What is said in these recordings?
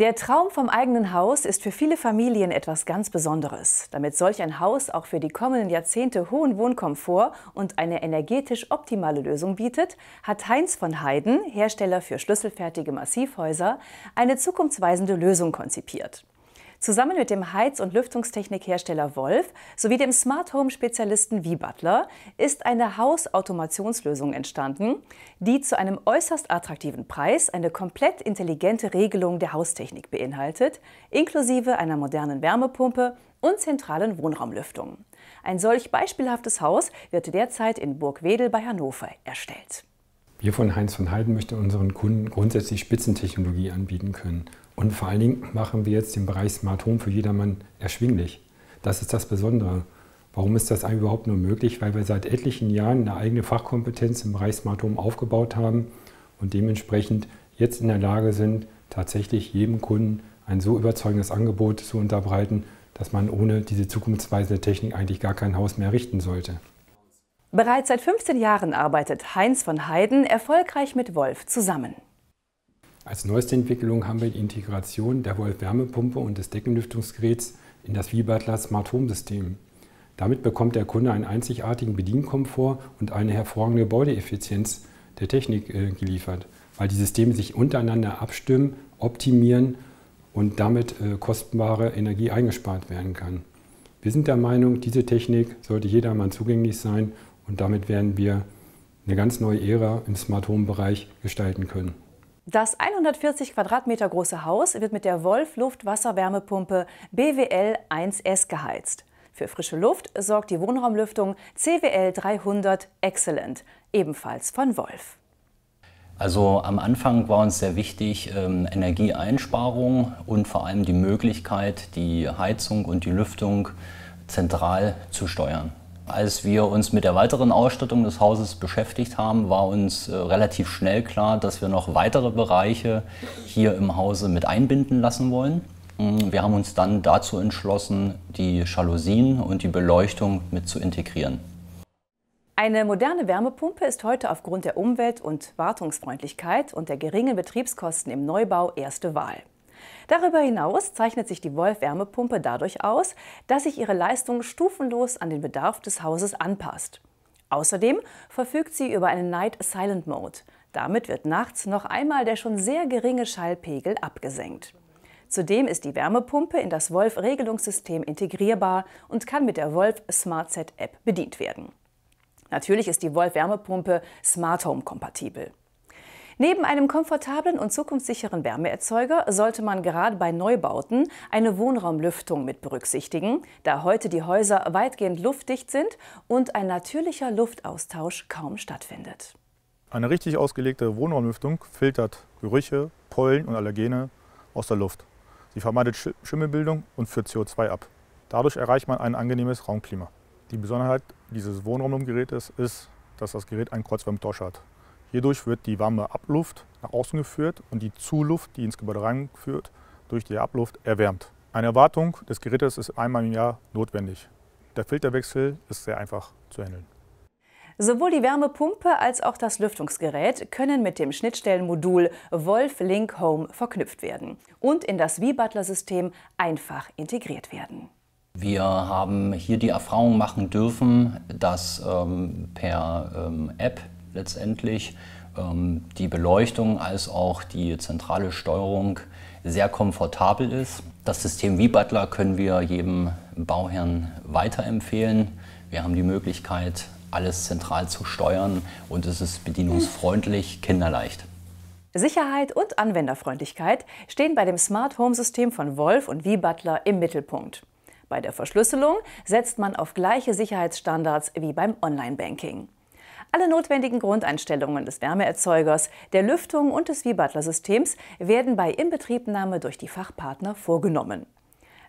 Der Traum vom eigenen Haus ist für viele Familien etwas ganz Besonderes. Damit solch ein Haus auch für die kommenden Jahrzehnte hohen Wohnkomfort und eine energetisch optimale Lösung bietet, hat Heinz von Heiden, Hersteller für schlüsselfertige Massivhäuser, eine zukunftsweisende Lösung konzipiert. Zusammen mit dem Heiz- und Lüftungstechnikhersteller Wolf sowie dem Smart Home-Spezialisten wie Butler ist eine Hausautomationslösung entstanden, die zu einem äußerst attraktiven Preis eine komplett intelligente Regelung der Haustechnik beinhaltet, inklusive einer modernen Wärmepumpe und zentralen Wohnraumlüftung. Ein solch beispielhaftes Haus wird derzeit in Burgwedel bei Hannover erstellt. Wir von Heinz von Heiden möchten unseren Kunden grundsätzlich Spitzentechnologie anbieten können. Und vor allen Dingen machen wir jetzt den Bereich Smart Home für jedermann erschwinglich. Das ist das Besondere. Warum ist das überhaupt nur möglich? Weil wir seit etlichen Jahren eine eigene Fachkompetenz im Bereich Smart Home aufgebaut haben und dementsprechend jetzt in der Lage sind, tatsächlich jedem Kunden ein so überzeugendes Angebot zu unterbreiten, dass man ohne diese zukunftsweisende Technik eigentlich gar kein Haus mehr richten sollte. Bereits seit 15 Jahren arbeitet Heinz von Heiden erfolgreich mit Wolf zusammen. Als neueste Entwicklung haben wir die Integration der Wolf-Wärmepumpe und des Deckenlüftungsgeräts in das Wiebertler Smart Home System. Damit bekommt der Kunde einen einzigartigen Bedienkomfort und eine hervorragende Gebäudeeffizienz der Technik äh, geliefert, weil die Systeme sich untereinander abstimmen, optimieren und damit äh, kostbare Energie eingespart werden kann. Wir sind der Meinung, diese Technik sollte jedermann zugänglich sein und damit werden wir eine ganz neue Ära im Smart Home Bereich gestalten können. Das 140 Quadratmeter große Haus wird mit der Wolf Luft-Wasserwärmepumpe BWL 1S geheizt. Für frische Luft sorgt die Wohnraumlüftung CWL 300 Excellent, ebenfalls von Wolf. Also am Anfang war uns sehr wichtig ähm, Energieeinsparung und vor allem die Möglichkeit, die Heizung und die Lüftung zentral zu steuern. Als wir uns mit der weiteren Ausstattung des Hauses beschäftigt haben, war uns äh, relativ schnell klar, dass wir noch weitere Bereiche hier im Hause mit einbinden lassen wollen. Mm, wir haben uns dann dazu entschlossen, die Jalousien und die Beleuchtung mit zu integrieren. Eine moderne Wärmepumpe ist heute aufgrund der Umwelt- und Wartungsfreundlichkeit und der geringen Betriebskosten im Neubau erste Wahl. Darüber hinaus zeichnet sich die Wolf-Wärmepumpe dadurch aus, dass sich ihre Leistung stufenlos an den Bedarf des Hauses anpasst. Außerdem verfügt sie über einen Night Silent Mode. Damit wird nachts noch einmal der schon sehr geringe Schallpegel abgesenkt. Zudem ist die Wärmepumpe in das Wolf-Regelungssystem integrierbar und kann mit der Wolf Smart Set App bedient werden. Natürlich ist die Wolf-Wärmepumpe Smart Home kompatibel. Neben einem komfortablen und zukunftssicheren Wärmeerzeuger sollte man gerade bei Neubauten eine Wohnraumlüftung mit berücksichtigen, da heute die Häuser weitgehend luftdicht sind und ein natürlicher Luftaustausch kaum stattfindet. Eine richtig ausgelegte Wohnraumlüftung filtert Gerüche, Pollen und Allergene aus der Luft. Sie vermeidet Schimmelbildung und führt CO2 ab. Dadurch erreicht man ein angenehmes Raumklima. Die Besonderheit dieses Wohnraumgerätes ist, dass das Gerät einen Kreuzwärmetauscher hat. Hierdurch wird die warme Abluft nach außen geführt und die Zuluft, die ins Gebäude reinführt, durch die Abluft erwärmt. Eine Erwartung des Gerätes ist einmal im Jahr notwendig. Der Filterwechsel ist sehr einfach zu handeln. Sowohl die Wärmepumpe als auch das Lüftungsgerät können mit dem Schnittstellenmodul Wolf Link Home verknüpft werden und in das V-Butler-System einfach integriert werden. Wir haben hier die Erfahrung machen dürfen, dass ähm, per ähm, App letztendlich ähm, die Beleuchtung als auch die zentrale Steuerung sehr komfortabel ist. Das System wie Butler können wir jedem Bauherrn weiterempfehlen. Wir haben die Möglichkeit, alles zentral zu steuern und es ist bedienungsfreundlich, kinderleicht. Sicherheit und Anwenderfreundlichkeit stehen bei dem Smart Home System von Wolf und wie Butler im Mittelpunkt. Bei der Verschlüsselung setzt man auf gleiche Sicherheitsstandards wie beim Online-Banking. Alle notwendigen Grundeinstellungen des Wärmeerzeugers, der Lüftung und des Wiebadler-Systems werden bei Inbetriebnahme durch die Fachpartner vorgenommen.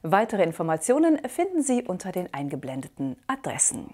Weitere Informationen finden Sie unter den eingeblendeten Adressen.